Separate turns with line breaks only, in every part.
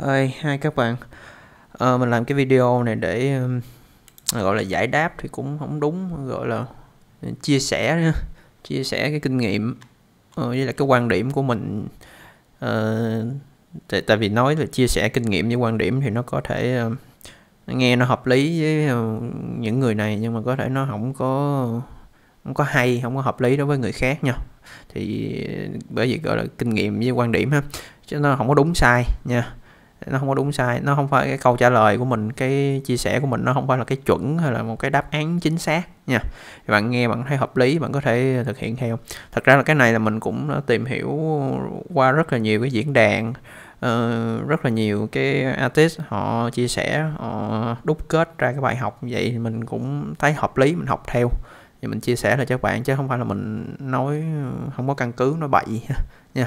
Ê, hai các bạn à, mình làm cái video này để gọi là giải đáp thì cũng không đúng gọi là chia sẻ chia sẻ cái kinh nghiệm ờ, với là cái quan điểm của mình uh, tại, tại vì nói là chia sẻ kinh nghiệm với quan điểm thì nó có thể nghe nó hợp lý với những người này nhưng mà có thể nó không có không có hay không có hợp lý đối với người khác nha thì bởi vì gọi là kinh nghiệm với quan điểm ha chứ nó không có đúng sai nha nó không có đúng sai nó không phải cái câu trả lời của mình cái chia sẻ của mình nó không phải là cái chuẩn hay là một cái đáp án chính xác nha bạn nghe bạn thấy hợp lý bạn có thể thực hiện theo thật ra là cái này là mình cũng đã tìm hiểu qua rất là nhiều cái diễn đàn uh, rất là nhiều cái artist họ chia sẻ họ đúc kết ra cái bài học vậy thì mình cũng thấy hợp lý mình học theo thì mình chia sẻ lại cho bạn chứ không phải là mình nói không có căn cứ nói bậy nha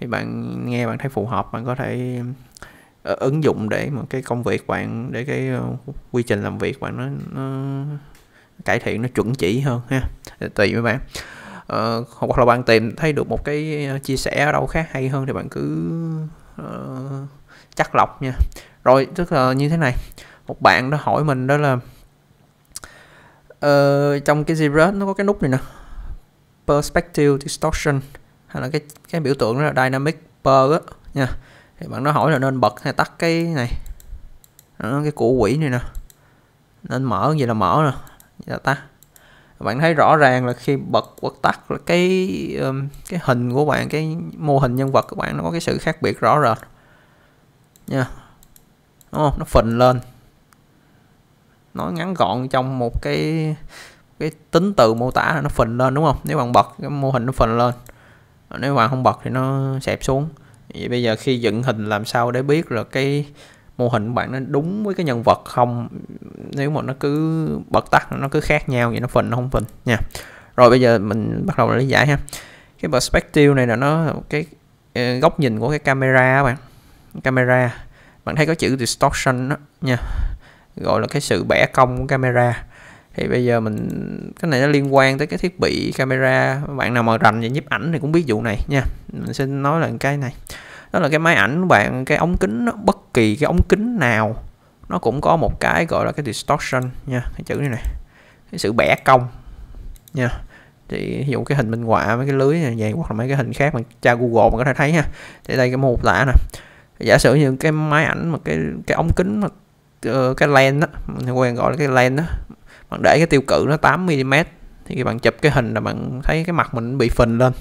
thì bạn nghe bạn thấy phù hợp bạn có thể Ờ, ứng dụng để mà cái công việc bạn để cái ờ, quy trình làm việc bạn nó, nó cải thiện nó chuẩn chỉ hơn ha tùy với bạn uh, hoặc là bạn tìm thấy được một cái chia sẻ ở đâu khác hay hơn thì bạn cứ uh, chắc lọc nha rồi tức là như thế này một bạn đã hỏi mình đó là uh, trong cái Zebra nó có cái nút này nè perspective distortion hay là cái cái biểu tượng đó là dynamic per á nha thì bạn nó hỏi là nên bật hay tắt cái này đó, cái củ quỷ này nè nên mở gì là mở nè vậy là tắt bạn thấy rõ ràng là khi bật hoặc tắt là cái cái hình của bạn cái mô hình nhân vật của bạn nó có cái sự khác biệt rõ rệt nha đúng không nó phình lên nó ngắn gọn trong một cái cái tính từ mô tả nó phình lên đúng không nếu bạn bật cái mô hình nó phình lên nếu bạn không bật thì nó xẹp xuống vậy bây giờ khi dựng hình làm sao để biết là cái mô hình của bạn nó đúng với cái nhân vật không nếu mà nó cứ bật tắt nó cứ khác nhau vậy nó phình nó không phình nha rồi bây giờ mình bắt đầu lý giải ha cái perspective này là nó cái ờ, góc nhìn của cái camera bạn camera bạn thấy có chữ distortion đó nha gọi là cái sự bẻ cong của camera thì bây giờ mình cái này nó liên quan tới cái thiết bị camera bạn nào mà rành về nhiếp ảnh thì cũng biết vụ này nha mình sẽ nói là cái này đó là cái máy ảnh bạn cái ống kính đó, bất kỳ cái ống kính nào nó cũng có một cái gọi là cái distortion nha cái chữ này này cái sự bẻ cong nha thì ví dụ cái hình minh họa mấy cái lưới này vậy hoặc là mấy cái hình khác mà tra google mà có thể thấy ha thì đây cái mô tả nè giả sử như cái máy ảnh mà cái cái ống kính mà ờ, cái lens đó mình quen gọi là cái lens đó bạn để cái tiêu cự nó 8 mm thì bạn chụp cái hình là bạn thấy cái mặt mình bị phình lên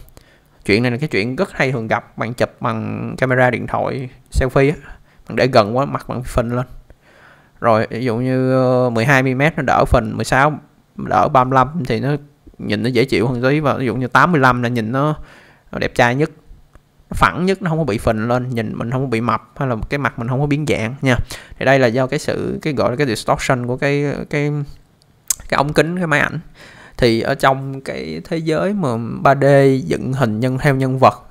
chuyện này là cái chuyện rất hay thường gặp bạn chụp bằng camera điện thoại selfie á bạn để gần quá mặt bạn phình lên rồi ví dụ như 12 ờ, mm nó đỡ phình 16 đỡ 35 thì nó nhìn nó dễ chịu hơn tí và ví dụ như 85 là nhìn nó, đẹp trai nhất nó phẳng nhất nó không có bị phình lên nhìn mình không có bị mập hay là cái mặt mình không có biến dạng nha thì đây là do cái sự cái gọi là cái distortion của cái cái cái ống kính cái máy ảnh thì ở trong cái thế giới mà 3D dựng hình nhân theo nhân vật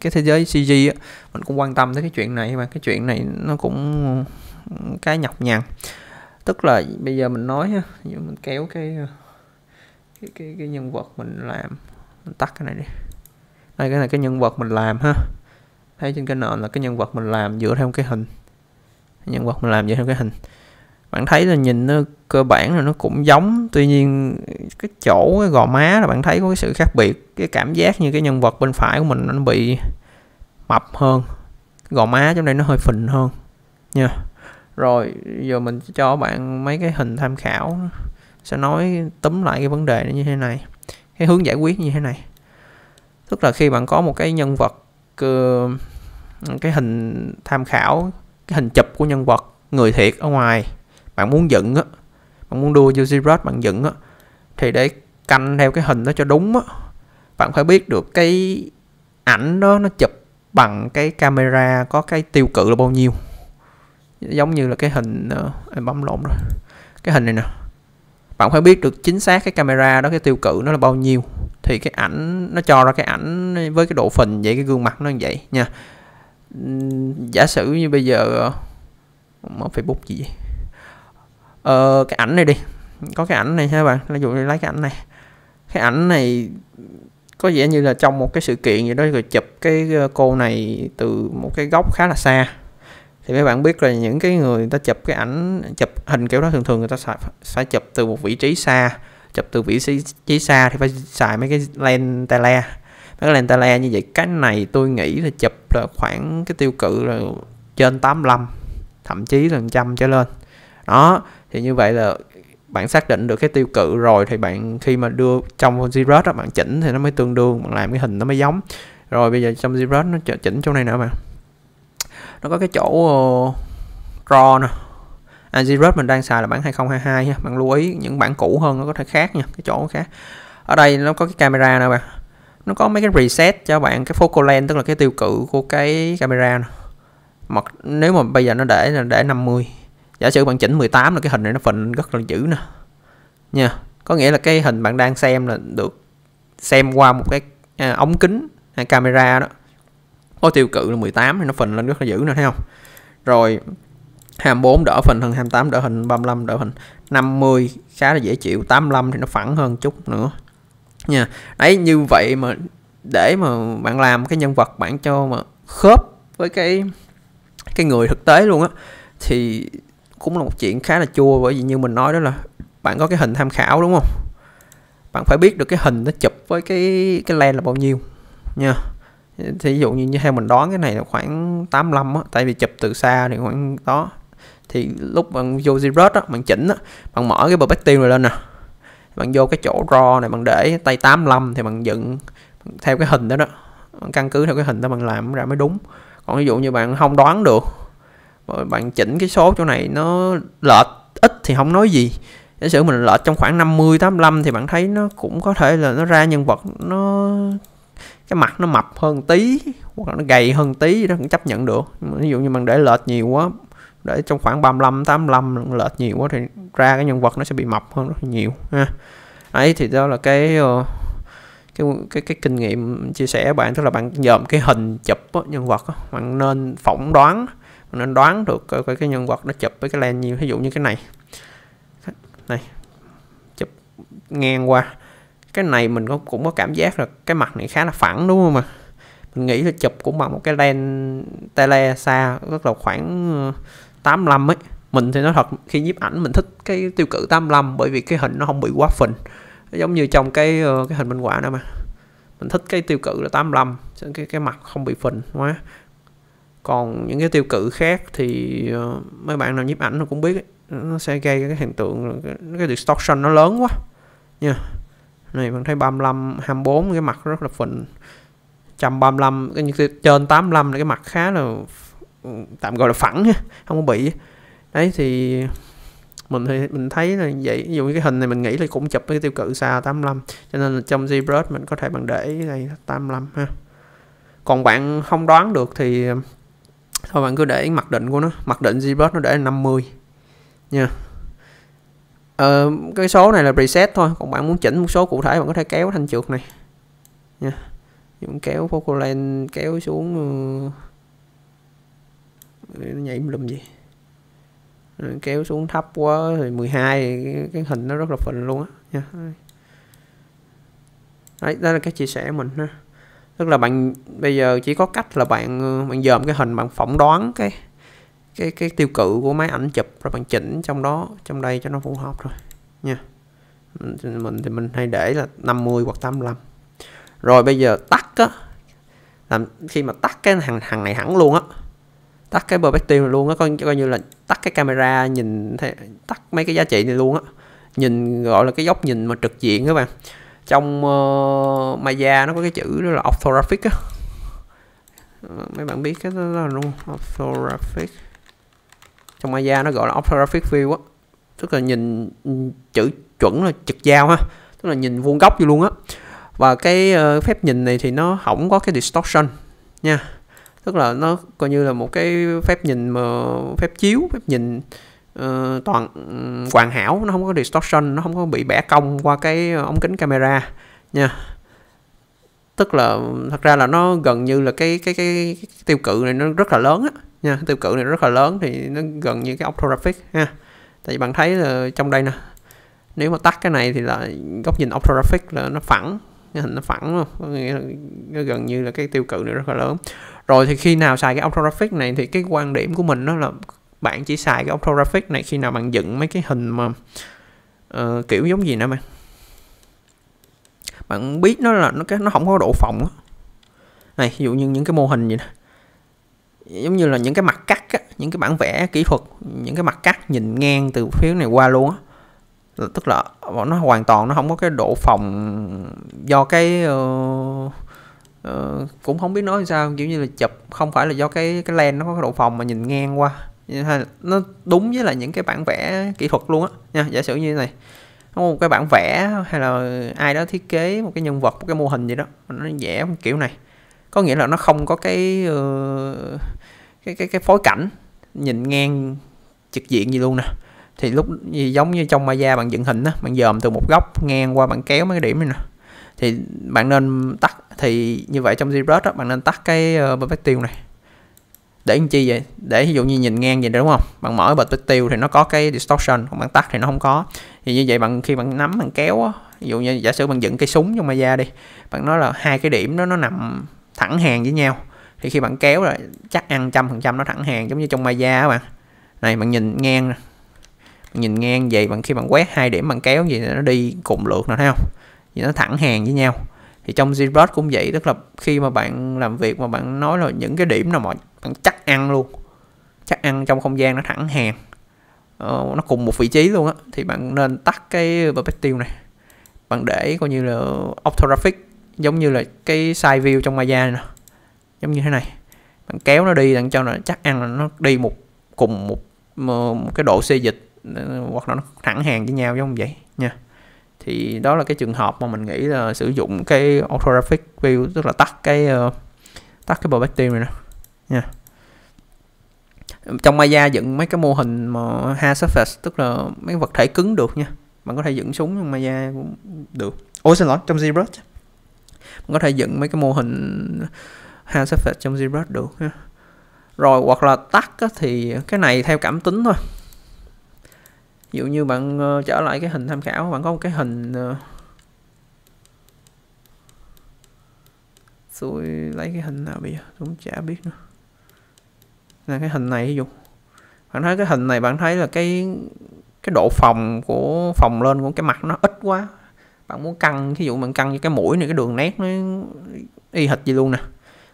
cái thế giới CG á, mình cũng quan tâm tới cái chuyện này mà cái chuyện này nó cũng cái nhọc nhằn tức là bây giờ mình nói ha, mình kéo cái cái cái, cái nhân vật mình làm mình tắt cái này đi đây cái này cái nhân vật mình làm ha thấy trên cái nền là cái nhân vật mình làm dựa theo cái hình nhân vật mình làm dựa theo cái hình bạn thấy là nhìn nó cơ bản là nó cũng giống tuy nhiên cái chỗ cái gò má là bạn thấy có cái sự khác biệt cái cảm giác như cái nhân vật bên phải của mình nó bị mập hơn gò má trong đây nó hơi phình hơn nha rồi giờ mình cho bạn mấy cái hình tham khảo sẽ nói túm lại cái vấn đề nó như thế này cái hướng giải quyết như thế này tức là khi bạn có một cái nhân vật ờ, cái hình tham khảo cái hình chụp của nhân vật người thiệt ở ngoài bạn muốn dựng á bạn muốn đua vô zero bạn dựng á thì để canh theo cái hình đó cho đúng á bạn phải biết được cái ảnh đó nó chụp bằng cái camera có cái tiêu cự là bao nhiêu giống như là cái hình ờ, em bấm lộn rồi cái hình này nè bạn phải biết được chính xác cái camera đó cái tiêu cự nó là bao nhiêu thì cái ảnh nó cho ra cái ảnh với cái độ phình vậy cái gương mặt nó như vậy nha giả sử như bây giờ ờ, mở facebook gì vậy uh, cái ảnh này đi có cái ảnh này ha bạn ví dụ lấy cái ảnh này cái ảnh này có vẻ như là trong một cái sự kiện gì đó rồi chụp cái ờ, cô này từ một cái góc khá là xa thì mấy bạn biết là những cái người, người ta chụp cái ảnh chụp hình kiểu đó thường thường người ta sẽ, sẽ chụp từ một vị trí xa chụp từ vị trí xa thì phải xài mấy cái lens tele mấy cái lens tele như vậy cái này tôi nghĩ là chụp là khoảng cái tiêu cự là trên 85 thậm chí là trăm trở lên đó thì như vậy là bạn xác định được cái tiêu cự rồi thì bạn khi mà đưa trong zero đó bạn chỉnh thì nó mới tương đương bạn làm cái hình nó mới giống rồi bây giờ trong zero nó chỉnh chỗ này nữa mà nó có cái chỗ uh, draw nè à, zero mình đang xài là bản 2022 nha bạn lưu ý những bản cũ hơn nó có thể khác nha cái chỗ khác ở đây nó có cái camera nè bạn nó có mấy cái reset cho bạn cái focal length tức là cái tiêu cự của cái camera nè. mặc nếu mà bây giờ nó để là để 50 giả sử bạn chỉnh 18 là cái hình này nó phình rất là dữ nè nha có nghĩa là cái hình bạn đang xem là được xem qua một cái à, ống kính hay à, camera đó có tiêu cự là 18 thì nó phình lên rất là dữ nè thấy không rồi 24 đỡ phình hơn 28 đỡ hình 35 đỡ hình 50 khá là dễ chịu 85 thì nó phẳng hơn chút nữa nha đấy như vậy mà để mà bạn làm cái nhân vật bạn cho mà khớp với cái cái người thực tế luôn á thì cũng là một chuyện khá là chua bởi vì như mình nói đó là bạn có cái hình tham khảo đúng không bạn phải biết được cái hình nó chụp với cái cái len là bao nhiêu nha thí dụ như như theo mình đoán cái này là khoảng 85 á tại vì chụp từ xa thì khoảng đó thì lúc bạn vô ZBrush á bạn chỉnh á bạn mở cái perspective này lên nè bạn vô cái chỗ raw này bạn để tay 85 thì bạn dựng theo cái hình đó đó bạn căn cứ theo cái hình đó bạn làm ra mới đúng còn ví dụ như bạn không đoán được Ờ, bạn chỉnh cái số chỗ này nó lệch ít thì không nói gì giả sử mình lệch trong khoảng 50 85 thì bạn thấy nó cũng có thể là nó ra nhân vật nó cái mặt nó mập hơn tí hoặc là nó gầy hơn tí đó cũng chấp nhận được ví dụ như bạn để lệch nhiều quá để trong khoảng 35 85 lệch nhiều quá thì ra cái nhân vật nó sẽ bị mập hơn rất nhiều ha ấy thì đó là cái ờ, cái cái cái kinh nghiệm chia sẻ bạn tức là bạn dòm cái hình chụp đó, nhân vật đó, bạn nên phỏng đoán nên đoán được cái coi cái nhân vật nó chụp với cái lens nhiêu ví dụ như cái này này chụp ngang qua cái này mình cũng cũng có cảm giác là cái mặt này khá là phẳng đúng không mà mình nghĩ là chụp cũng bằng một cái lens tele xa rất là khoảng 85 ờ, ấy mình thì nói thật khi nhiếp ảnh mình thích cái tiêu cự 85 bởi vì cái hình nó không bị quá phình giống như trong cái ờ, cái hình minh họa đó mà mình thích cái tiêu cự là 85 cái cái mặt không bị phình quá còn những cái tiêu cự khác thì uh, mấy bạn nào nhiếp ảnh nó cũng biết ấy, nó sẽ gây cái hiện tượng cái, cái distortion nó lớn quá nha này bạn thấy 35 24 cái mặt rất là phình 135 cái như trên 85 là cái mặt khá là ừ, tạm gọi là phẳng ha, không có bị đấy thì mình thì mình thấy là vậy ví dụ như cái hình này mình nghĩ là cũng chụp cái tiêu cự xa 85 cho nên là trong ZBrush mình có thể bằng để này 85 ha còn bạn không đoán được thì ờ, thôi bạn cứ để mặc định của nó mặc định Zblock nó để 50 nha ờ, cái số này là preset thôi còn bạn muốn chỉnh một số cụ thể bạn có thể kéo thanh trượt này nha Dũng kéo focal length kéo xuống ờ, nhảy lùm gì ờ, kéo xuống thấp quá thì 12 cái, cái hình nó rất là phình luôn á nha đấy đó là cái chia sẻ của mình ha tức là bạn bây giờ chỉ có cách là bạn ờ, bạn dòm cái hình bạn phỏng đoán cái cái cái tiêu cự của máy ảnh chụp rồi bạn chỉnh trong đó trong đây cho nó phù hợp rồi nha mình, thì mình hay để là 50 hoặc 85 rồi bây giờ tắt á làm khi mà tắt cái hàng hàng này hẳn luôn á tắt cái perspective này luôn á coi, coi như là tắt cái camera nhìn tắt mấy cái giá trị này luôn á nhìn gọi là cái góc nhìn mà trực diện các bạn trong uh, Maya nó có cái chữ đó là orthographic á ờ, mấy bạn biết cái đó là luôn orthographic trong Maya nó gọi là orthographic view á tức là nhìn ừ, chữ chuẩn là trực giao ha tức là nhìn vuông góc vô luôn á và cái uh, phép nhìn này thì nó không có cái distortion nha tức là nó coi như là một cái phép nhìn mà phép chiếu phép nhìn uh, toàn hoàn hảo nó không có distortion nó không có bị bẻ cong qua cái ờ, ống kính camera nha tức là thật ra là nó gần như là cái cái cái, cái tiêu cự này nó rất là lớn á nha tiêu cự này rất là lớn thì nó gần như cái optographic ha tại vì bạn thấy là trong đây nè nếu mà tắt cái này thì là góc nhìn optographic là nó phẳng cái hình nó phẳng luôn có nghĩa là nó gần như là cái tiêu cự này rất là lớn rồi thì khi nào xài cái optographic này thì cái quan điểm của mình nó là bạn chỉ xài cái orthographic này khi nào bạn dựng mấy cái hình mà uh, kiểu giống gì nữa mà bạn biết nó là nó cái nó không có độ phòng này ví dụ như những cái mô hình gì nè giống như là những cái mặt cắt á, những cái bản vẽ kỹ thuật những cái mặt cắt nhìn ngang từ phía này qua luôn á tức là nó hoàn toàn nó không có cái độ phòng do cái uh, uh, cũng không biết nói sao kiểu như là chụp không phải là do cái cái len nó có cái độ phòng mà nhìn ngang qua nó đúng với là những cái bản vẽ kỹ thuật luôn á nha giả sử như thế này có một cái bản vẽ hay là ai đó thiết kế một cái nhân vật một cái mô hình gì đó nó vẽ kiểu này có nghĩa là nó không có cái ờ, cái cái cái phối cảnh nhìn ngang trực diện gì luôn nè thì lúc giống như trong Maya bạn dựng hình á bạn dòm từ một góc ngang qua bạn kéo mấy cái điểm này nè thì bạn nên tắt thì như vậy trong ZBrush đó bạn nên tắt cái uh, ờ, perspective này để làm chi vậy để ví dụ như nhìn ngang vậy đúng không bạn mở bật tích tiêu thì nó có cái distortion còn bạn tắt thì nó không có thì như vậy bạn khi bạn nắm bạn kéo á ví dụ như giả sử bạn dựng cây súng trong Maya đi bạn nói là hai cái điểm đó nó nằm thẳng hàng với nhau thì khi bạn kéo là chắc ăn trăm phần trăm nó thẳng hàng giống như trong Maya á bạn này bạn nhìn ngang nè nhìn ngang vậy bạn khi bạn quét hai điểm bạn kéo gì nó đi cùng lượt nè thấy không vậy nó thẳng hàng với nhau thì trong ZBrush cũng vậy tức là khi mà bạn làm việc mà bạn nói là những cái điểm nào mà nó chắc ăn luôn chắc ăn trong không gian nó thẳng hàng ờ, nó cùng một vị trí luôn á thì bạn nên tắt cái perspective này bạn để coi như là orthographic giống như là cái side view trong Maya nè giống như thế này bạn kéo nó đi bạn cho nó chắc ăn là nó đi một cùng một, ờ, một cái độ xê dịch ờ, hoặc là nó thẳng hàng với nhau giống vậy nha thì đó là cái trường hợp mà mình nghĩ là sử dụng cái orthographic view tức là tắt cái uh, tắt cái perspective này nè nha trong Maya dựng mấy cái mô hình mà hard surface tức là mấy vật thể cứng được nha bạn có thể dựng súng trong Maya cũng được ôi xin lỗi trong ZBrush bạn có thể dựng mấy cái mô hình hard surface trong ZBrush được nha rồi hoặc là tắt thì cái này theo cảm tính thôi ví dụ như bạn ờ, trở lại cái hình tham khảo bạn có một cái hình ờ, uh, tôi lấy cái hình nào bây giờ tôi cũng chả biết nữa là cái hình này ví dụ bạn thấy cái hình này bạn thấy là cái cái độ phòng của phòng lên của cái mặt nó ít quá bạn muốn căng ví dụ mình căng cho cái mũi này cái đường nét nó y hệt gì luôn nè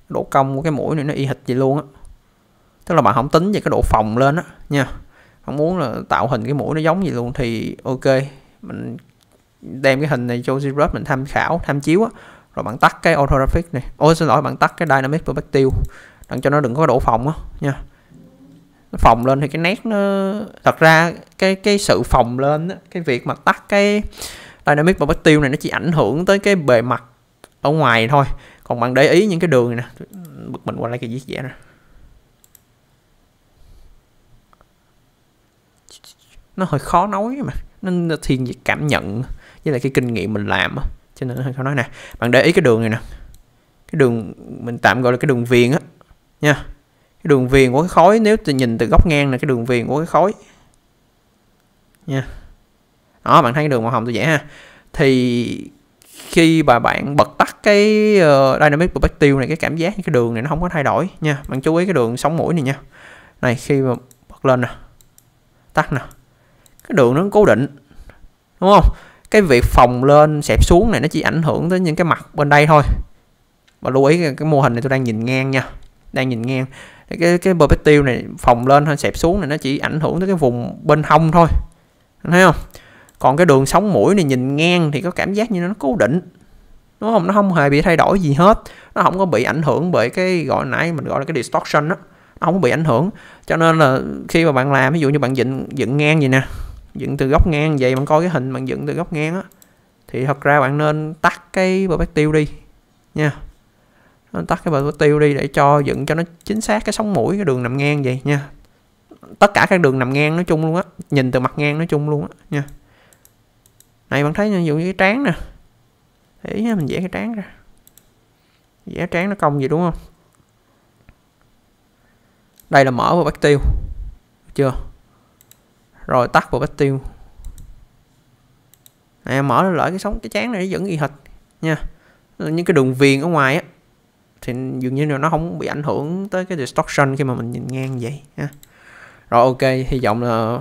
độ cong của cái mũi này nó y hệt gì luôn á tức là bạn không tính về cái độ phòng lên á nha không muốn là tạo hình cái mũi nó giống gì luôn thì ok mình đem cái hình này cho ZBrush mình tham khảo tham chiếu á rồi bạn tắt cái orthographic này ôi xin lỗi bạn tắt cái dynamic perspective đặng cho nó đừng có đổ phòng á nha nó phòng lên thì cái nét nó thật ra cái cái sự phòng lên đó, cái việc mà tắt cái dynamic và tiêu này nó chỉ ảnh hưởng tới cái bề mặt ở ngoài thôi còn bạn để ý những cái đường này nè bực mình qua lấy cái viết vẽ nè nó hơi khó nói mà nên thiên về cảm nhận với lại cái kinh nghiệm mình làm cho nên nó hơi khó nói nè bạn để ý cái đường này nè cái đường mình tạm gọi là cái đường viền á nha cái đường viền của cái khối nếu từ nhìn từ góc ngang là cái đường viền của cái khối nha đó bạn thấy cái đường màu hồng tôi vẽ ha thì khi mà bạn bật tắt cái uh, dynamic perspective này cái cảm giác cái đường này nó không có thay đổi nha bạn chú ý cái đường sống mũi này nha này khi mà bật lên nè tắt nè cái đường nó cố định đúng không cái việc phòng lên xẹp xuống này nó chỉ ảnh hưởng tới những cái mặt bên đây thôi và lưu ý cái mô hình này tôi đang nhìn ngang nha đang nhìn ngang cái cái bờ tiêu này phòng lên hay xẹp xuống này nó chỉ ảnh hưởng tới cái vùng bên hông thôi anh thấy không còn cái đường sóng mũi này nhìn ngang thì có cảm giác như nó cố định đúng không nó không hề bị thay đổi gì hết nó không có bị ảnh hưởng bởi cái gọi nãy mình gọi là cái distortion đó nó không có bị ảnh hưởng cho nên là khi mà bạn làm ví dụ như bạn dựng dựng ngang gì nè dựng từ góc ngang vậy bạn coi cái hình bạn dựng từ góc ngang á thì thật ra bạn nên tắt cái tiêu đi nha tắt cái bờ tiêu đi để cho dựng cho nó chính xác cái sóng mũi cái đường nằm ngang vậy nha tất cả các đường nằm ngang nói chung luôn á nhìn từ mặt ngang nói chung luôn á nha này bạn thấy như ví dụ như cái trán nè để ý mình vẽ cái trán ra vẽ trán nó cong gì đúng không đây là mở vào bát tiêu chưa rồi tắt vào bát tiêu này mở lại cái sóng cái chán này nó vẫn y hệt nha những cái đường viền ở ngoài á thì dường như là nó không bị ảnh hưởng tới cái distortion khi mà mình nhìn ngang vậy ha rồi ok hy vọng là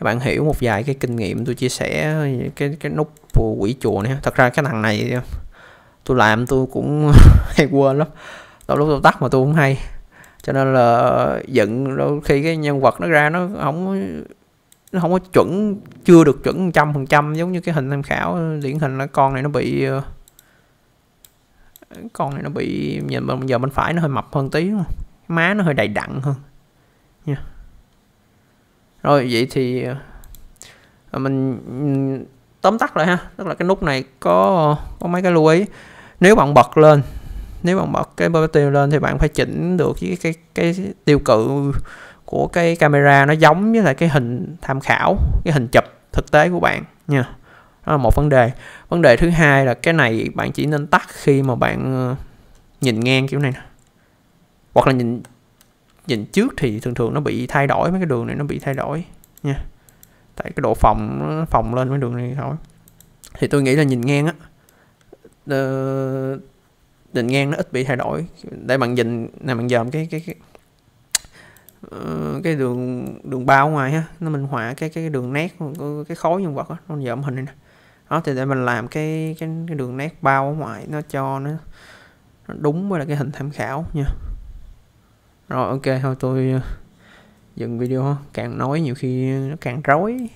các bạn hiểu một vài cái kinh nghiệm tôi chia sẻ cái cái nút quỷ chùa này thật ra cái thằng này tôi làm tôi cũng hay quên lắm đôi lúc tôi tắt mà tôi cũng hay cho nên là dựng đôi khi cái nhân vật nó ra nó không nó không có chuẩn chưa được chuẩn trăm phần trăm giống như cái hình tham khảo điển hình là con này nó bị ờ, con này nó bị nhìn bây giờ bên phải nó hơi mập hơn tí đúng không? má nó hơi đầy đặn hơn nha yeah. rồi vậy thì ờ, mình tóm tắt lại ha tức là cái nút này có có mấy cái lưu ý nếu bạn bật lên nếu bạn bật cái bơm tiêu lên thì bạn phải chỉnh được cái, cái cái tiêu cự của cái camera nó giống với lại cái hình tham khảo cái hình chụp thực tế của bạn nha yeah đó là một vấn đề vấn đề thứ hai là cái này bạn chỉ nên tắt khi mà bạn ờ, nhìn ngang kiểu này nè hoặc là nhìn nhìn trước thì thường thường nó bị thay đổi mấy cái đường này nó bị thay đổi nha tại cái độ phòng nó phòng lên mấy đường này thôi thì tôi nghĩ là nhìn ngang á định ờ, ngang nó ít bị thay đổi để bạn nhìn này bạn dòm cái cái cái ờ, cái đường đường bao ngoài ha nó minh họa cái cái đường nét cái khối nhân vật đó, nó dòm hình này nè đó thì để mình làm cái cái, cái đường nét bao ở ngoài nó cho nó, nó đúng với là cái hình tham khảo nha rồi ok thôi tôi ờ, dừng video càng nói nhiều khi nó càng rối